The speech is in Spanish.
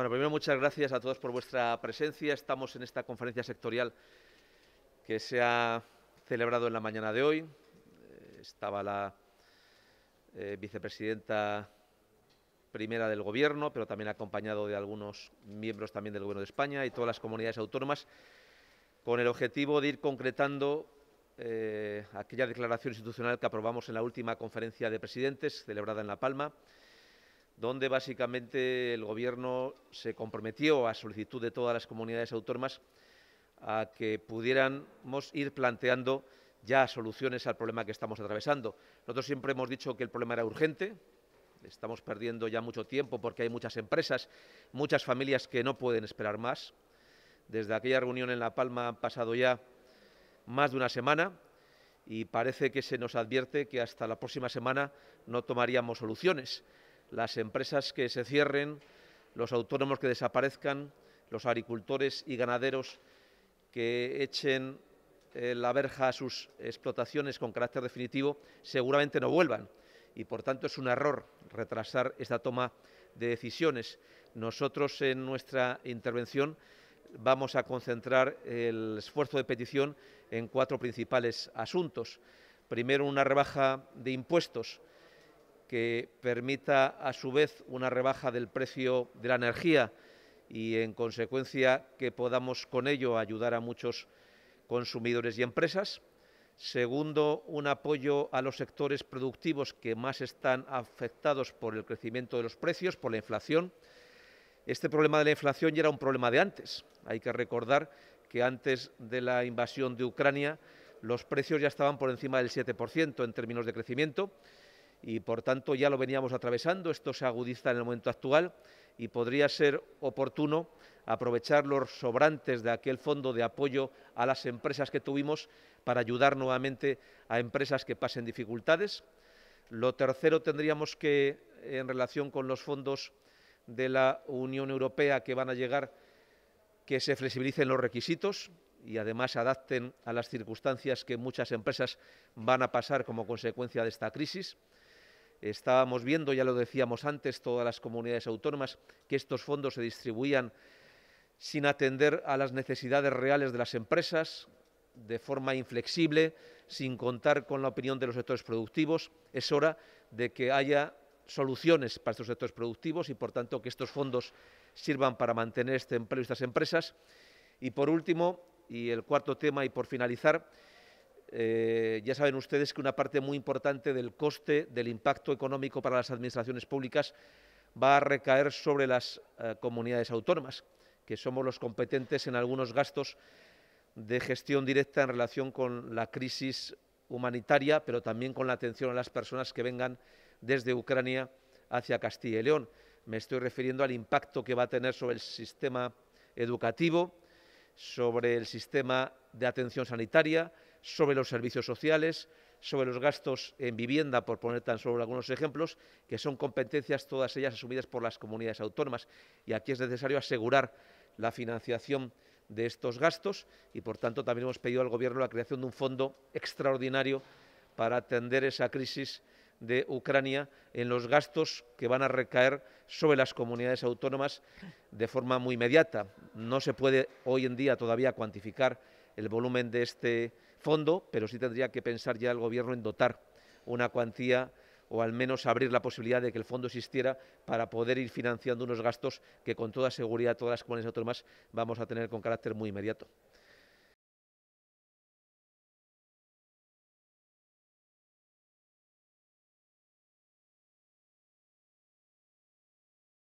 Bueno, primero muchas gracias a todos por vuestra presencia. Estamos en esta conferencia sectorial que se ha celebrado en la mañana de hoy. Eh, estaba la eh, vicepresidenta primera del Gobierno, pero también acompañado de algunos miembros también del Gobierno de España y todas las comunidades autónomas, con el objetivo de ir concretando eh, aquella declaración institucional que aprobamos en la última conferencia de presidentes celebrada en La Palma donde básicamente el Gobierno se comprometió a solicitud de todas las comunidades autónomas a que pudiéramos ir planteando ya soluciones al problema que estamos atravesando. Nosotros siempre hemos dicho que el problema era urgente, estamos perdiendo ya mucho tiempo porque hay muchas empresas, muchas familias que no pueden esperar más. Desde aquella reunión en La Palma han pasado ya más de una semana y parece que se nos advierte que hasta la próxima semana no tomaríamos soluciones las empresas que se cierren, los autónomos que desaparezcan, los agricultores y ganaderos que echen eh, la verja a sus explotaciones con carácter definitivo, seguramente no vuelvan. Y por tanto es un error retrasar esta toma de decisiones. Nosotros en nuestra intervención vamos a concentrar el esfuerzo de petición en cuatro principales asuntos. Primero, una rebaja de impuestos que permita a su vez una rebaja del precio de la energía y en consecuencia que podamos con ello ayudar a muchos consumidores y empresas. Segundo, un apoyo a los sectores productivos que más están afectados por el crecimiento de los precios, por la inflación. Este problema de la inflación ya era un problema de antes. Hay que recordar que antes de la invasión de Ucrania los precios ya estaban por encima del 7% en términos de crecimiento y por tanto ya lo veníamos atravesando, esto se agudiza en el momento actual y podría ser oportuno aprovechar los sobrantes de aquel fondo de apoyo a las empresas que tuvimos para ayudar nuevamente a empresas que pasen dificultades. Lo tercero tendríamos que, en relación con los fondos de la Unión Europea que van a llegar, que se flexibilicen los requisitos y además se adapten a las circunstancias que muchas empresas van a pasar como consecuencia de esta crisis. Estábamos viendo, ya lo decíamos antes, todas las comunidades autónomas, que estos fondos se distribuían sin atender a las necesidades reales de las empresas, de forma inflexible, sin contar con la opinión de los sectores productivos. Es hora de que haya soluciones para estos sectores productivos y, por tanto, que estos fondos sirvan para mantener este empleo y estas empresas. Y, por último, y el cuarto tema, y por finalizar, eh, ya saben ustedes que una parte muy importante del coste, del impacto económico para las administraciones públicas, va a recaer sobre las eh, comunidades autónomas, que somos los competentes en algunos gastos de gestión directa en relación con la crisis humanitaria, pero también con la atención a las personas que vengan desde Ucrania hacia Castilla y León. Me estoy refiriendo al impacto que va a tener sobre el sistema educativo, sobre el sistema de atención sanitaria, sobre los servicios sociales, sobre los gastos en vivienda, por poner tan solo algunos ejemplos, que son competencias todas ellas asumidas por las comunidades autónomas. Y aquí es necesario asegurar la financiación de estos gastos y, por tanto, también hemos pedido al Gobierno la creación de un fondo extraordinario para atender esa crisis de Ucrania en los gastos que van a recaer sobre las comunidades autónomas de forma muy inmediata. No se puede hoy en día todavía cuantificar el volumen de este fondo, pero sí tendría que pensar ya el Gobierno en dotar una cuantía o al menos abrir la posibilidad de que el fondo existiera para poder ir financiando unos gastos que con toda seguridad todas las comunidades autónomas vamos a tener con carácter muy inmediato.